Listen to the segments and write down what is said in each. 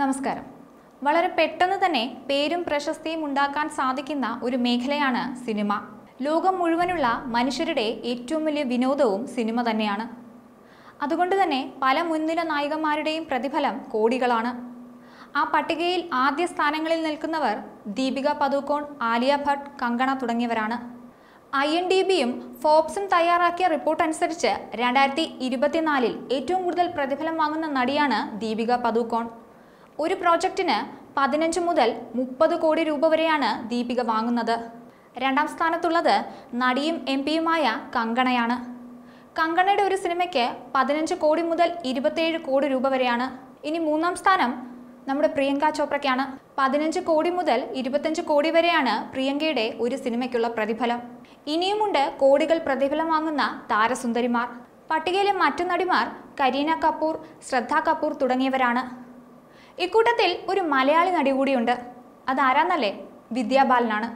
നമസ്കാരം വളരെ പെട്ടെന്ന് തന്നെ പേരും പ്രശസ്തിയും ഉണ്ടാക്കാൻ സാധിക്കുന്ന ഒരു മേഖലയാണ് സിനിമ ലോകം മുഴുവനുള്ള മനുഷ്യരുടെ ഏറ്റവും വലിയ വിനോദവും സിനിമ തന്നെയാണ് അതുകൊണ്ട് തന്നെ പല മുൻനിര നായികമാരുടെയും പ്രതിഫലം കോടികളാണ് ആ പട്ടികയിൽ ആദ്യ സ്ഥാനങ്ങളിൽ നിൽക്കുന്നവർ ദീപിക പദുക്കോൺ ആലിയ ഭട്ട് കങ്കണ തുടങ്ങിയവരാണ് ഐ എൻ ഡി ബിയും ഫോബ്സും തയ്യാറാക്കിയ റിപ്പോർട്ട് അനുസരിച്ച് രണ്ടായിരത്തി ഇരുപത്തിനാലിൽ ഏറ്റവും കൂടുതൽ പ്രതിഫലം വാങ്ങുന്ന നടിയാണ് ദീപിക പദുക്കോൺ ഒരു പ്രോജക്റ്റിന് പതിനഞ്ച് മുതൽ മുപ്പത് കോടി രൂപ വരെയാണ് ദീപിക വാങ്ങുന്നത് രണ്ടാം സ്ഥാനത്തുള്ളത് നടിയും എം പിയുമായ കങ്കണയാണ് കങ്കണയുടെ ഒരു സിനിമയ്ക്ക് പതിനഞ്ച് കോടി മുതൽ ഇരുപത്തേഴ് കോടി രൂപ വരെയാണ് ഇനി മൂന്നാം സ്ഥാനം നമ്മുടെ പ്രിയങ്ക ചോപ്രയ്ക്കാണ് പതിനഞ്ച് കോടി മുതൽ ഇരുപത്തഞ്ച് കോടി വരെയാണ് പ്രിയങ്കയുടെ ഒരു സിനിമയ്ക്കുള്ള പ്രതിഫലം ഇനിയുമുണ്ട് കോടികൾ പ്രതിഫലം വാങ്ങുന്ന താരസുന്ദരിമാർ പട്ടികയിലെ മറ്റു നടിമാർ കരീന കപൂർ ശ്രദ്ധ കപൂർ തുടങ്ങിയവരാണ് ഇക്കൂട്ടത്തിൽ ഒരു മലയാളി നടി കൂടിയുണ്ട് അതാരാന്നല്ലേ വിദ്യാബാലനാണ്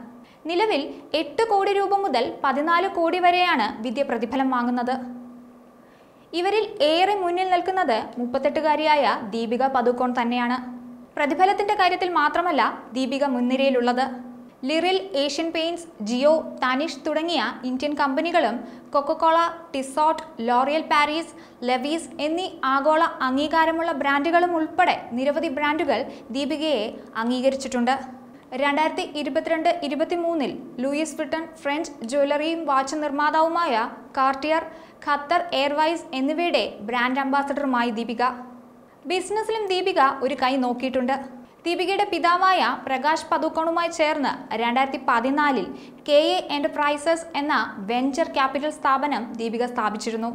നിലവിൽ എട്ട് കോടി രൂപ മുതൽ പതിനാല് കോടി വരെയാണ് വിദ്യ പ്രതിഫലം വാങ്ങുന്നത് ഇവരിൽ ഏറെ മുന്നിൽ നിൽക്കുന്നത് മുപ്പത്തെട്ടുകാരിയായ ദീപിക പതുക്കോൺ തന്നെയാണ് പ്രതിഫലത്തിന്റെ കാര്യത്തിൽ മാത്രമല്ല ദീപിക മുൻനിരയിലുള്ളത് ലിറിൽ ഏഷ്യൻ പെയിൻറ്റ്സ് ജിയോ തനിഷ് തുടങ്ങിയ ഇന്ത്യൻ കമ്പനികളും Coca Cola Tissot L'Oreal Paris Levi's എന്നീ ആഗോള അംഗീകാരമുള്ള ബ്രാൻഡുകളും ഉൾപ്പെടെ നിരവധി ബ്രാൻഡുകൾ ദീപികയെ അംഗീകരിച്ചിട്ടുണ്ട് രണ്ടായിരത്തി ഇരുപത്തിരണ്ട് ഇരുപത്തിമൂന്നിൽ ലൂയിസ് ബ്രിട്ടൺ ഫ്രഞ്ച് ജ്വല്ലറിയും വാച്ച് നിർമ്മാതാവുമായ കാർട്ടിയർ ഖത്തർ എയർവൈസ് എന്നിവയുടെ ബ്രാൻഡ് അംബാസഡറുമായി ദീപിക ബിസിനസ്സിലും ദീപിക ഒരു കൈ നോക്കിയിട്ടുണ്ട് ദീപികയുടെ പിതാവായ പ്രകാശ് പദുക്കോണുമായി ചേർന്ന് രണ്ടായിരത്തി പതിനാലിൽ കെ എ എൻ്റർപ്രൈസസ് എന്ന വെഞ്ചർ ക്യാപിറ്റൽ സ്ഥാപനം ദീപിക സ്ഥാപിച്ചിരുന്നു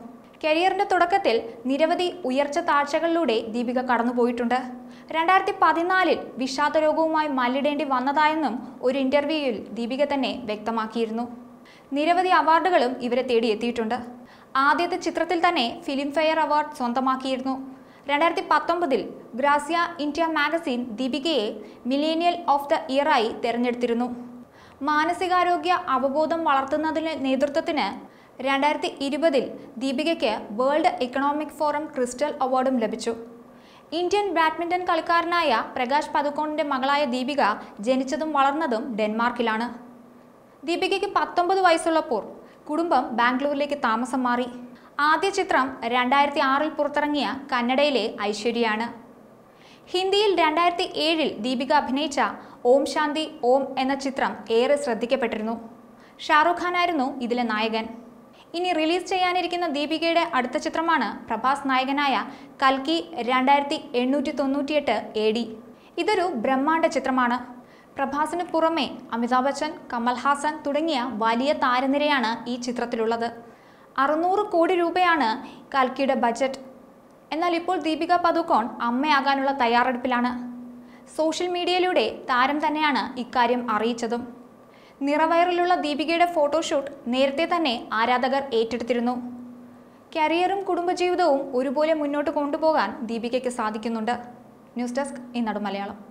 കരിയറിന്റെ തുടക്കത്തിൽ നിരവധി ഉയർച്ച താഴ്ചകളിലൂടെ ദീപിക കടന്നുപോയിട്ടുണ്ട് രണ്ടായിരത്തി പതിനാലിൽ വിഷാദ രോഗവുമായി മല്ലിടേണ്ടി വന്നതായെന്നും ഒരു ഇൻ്റർവ്യൂവിൽ ദീപിക തന്നെ വ്യക്തമാക്കിയിരുന്നു നിരവധി അവാർഡുകളും ഇവരെ തേടിയെത്തിയിട്ടുണ്ട് ആദ്യത്തെ ചിത്രത്തിൽ തന്നെ ഫിലിംഫെയർ അവാർഡ് സ്വന്തമാക്കിയിരുന്നു രണ്ടായിരത്തി പത്തൊമ്പതിൽ ഗ്രാസിയ ഇന്ത്യ മാഗസിൻ ദീപികയെ മിലേനിയൽ ഓഫ് ദ ഇയറായി തിരഞ്ഞെടുത്തിരുന്നു മാനസികാരോഗ്യ അവബോധം വളർത്തുന്നതിന് നേതൃത്വത്തിന് രണ്ടായിരത്തി ഇരുപതിൽ ദീപികയ്ക്ക് വേൾഡ് ഇക്കണോമിക് ഫോറം ക്രിസ്റ്റൽ അവാർഡും ലഭിച്ചു ഇന്ത്യൻ ബാഡ്മിൻ്റൺ കളിക്കാരനായ പ്രകാശ് പതുക്കോണിൻ്റെ മകളായ ദീപിക ജനിച്ചതും വളർന്നതും ഡെൻമാർക്കിലാണ് ദീപികയ്ക്ക് പത്തൊമ്പത് വയസ്സുള്ളപ്പോൾ കുടുംബം ബാംഗ്ലൂരിലേക്ക് താമസം മാറി ആദ്യ ചിത്രം രണ്ടായിരത്തി ആറിൽ പുറത്തിറങ്ങിയ കന്നഡയിലെ ഐശ്വര്യയാണ് ഹിന്ദിയിൽ രണ്ടായിരത്തി ഏഴിൽ ദീപിക അഭിനയിച്ച ഓം ശാന്തി ഓം എന്ന ചിത്രം ഏറെ ശ്രദ്ധിക്കപ്പെട്ടിരുന്നു ഷാറുഖ് ഖാനായിരുന്നു ഇതിലെ നായകൻ ഇനി റിലീസ് ചെയ്യാനിരിക്കുന്ന ദീപികയുടെ അടുത്ത ചിത്രമാണ് പ്രഭാസ് നായകനായ കൽക്കി രണ്ടായിരത്തി എണ്ണൂറ്റി തൊണ്ണൂറ്റിയെട്ട് എ ഡി ഇതൊരു ബ്രഹ്മാണ്ഡ ചിത്രമാണ് പ്രഭാസിന് പുറമെ അമിതാഭ് ബച്ചൻ കമൽഹാസൻ തുടങ്ങിയ വലിയ താരനിരയാണ് ഈ ചിത്രത്തിലുള്ളത് അറുന്നൂറ് കോടി രൂപയാണ് കൽക്കിയുടെ ബജറ്റ് എന്നാൽ ഇപ്പോൾ ദീപിക പദുക്കോൺ അമ്മയാകാനുള്ള തയ്യാറെടുപ്പിലാണ് സോഷ്യൽ മീഡിയയിലൂടെ താരം തന്നെയാണ് ഇക്കാര്യം അറിയിച്ചതും നിറവയറിലുള്ള ദീപികയുടെ ഫോട്ടോഷൂട്ട് നേരത്തെ തന്നെ ആരാധകർ ഏറ്റെടുത്തിരുന്നു കരിയറും കുടുംബജീവിതവും ഒരുപോലെ മുന്നോട്ട് കൊണ്ടുപോകാൻ ദീപികയ്ക്ക് സാധിക്കുന്നുണ്ട് ന്യൂസ് ഡെസ്ക് ഇന്നടു മലയാളം